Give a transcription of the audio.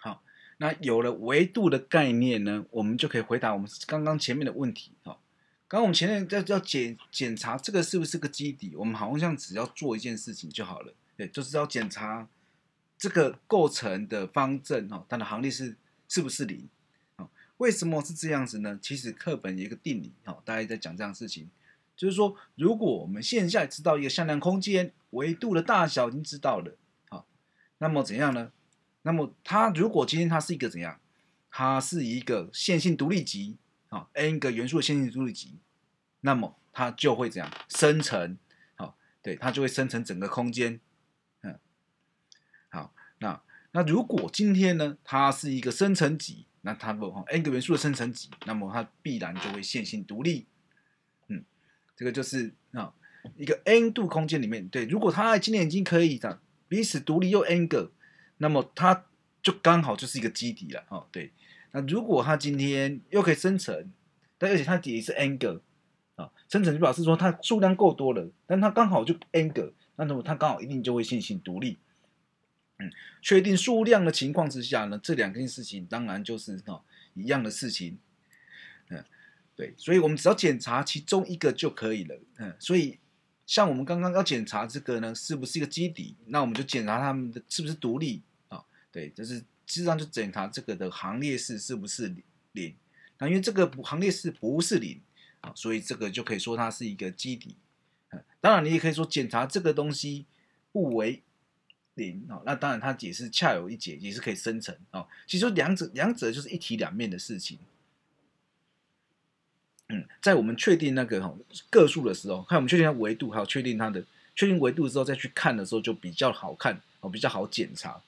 好，那有了维度的概念呢，我们就可以回答我们刚刚前面的问题。好，刚刚我们前面在要检检查这个是不是个基底，我们好像只要做一件事情就好了，对，就是要检查这个构成的方阵哦，它的行列是是不是零为什么是这样子呢？其实课本有一个定理，哦，大家在讲这样事情，就是说如果我们现在知道一个向量空间维度的大小已经知道了，好，那么怎样呢？那么它如果今天它是一个怎样？它是一个线性独立集啊，n 个元素的线性独立集，那么它就会怎样生成？好，对，它就会生成整个空间。嗯，好，那那如果今天呢，它是一个生成集，那它不哈 n 个元素的生成集，那么它必然就会线性独立。嗯，这个就是啊一个 n 度空间里面，对，如果它今天已经可以这样彼此独立又 n 个。那么它就刚好就是一个基底了哦。对。那如果它今天又可以生成，但而且它底是 a n g e 啊，生成就表示说它数量够多了，但它刚好就 a n g 个，那那么它刚好一定就会进行独立。嗯，确定数量的情况之下呢，这两件事情当然就是哦一样的事情，嗯，对。所以我们只要检查其中一个就可以了，嗯。所以像我们刚刚要检查这个呢是不是一个基底，那我们就检查它们的是不是独立。对，就是实际上就检查这个的行列式是不是零，那因为这个行列式不是零啊，所以这个就可以说它是一个基底。当然，你也可以说检查这个东西不为零啊，那当然它也是恰有一解，也是可以生成啊。其实两者两者就是一体两面的事情。嗯，在我们确定那个哈个数的时候，看我们确定它维度，还有确定它的确定维度之后，再去看的时候就比较好看哦，比较好检查。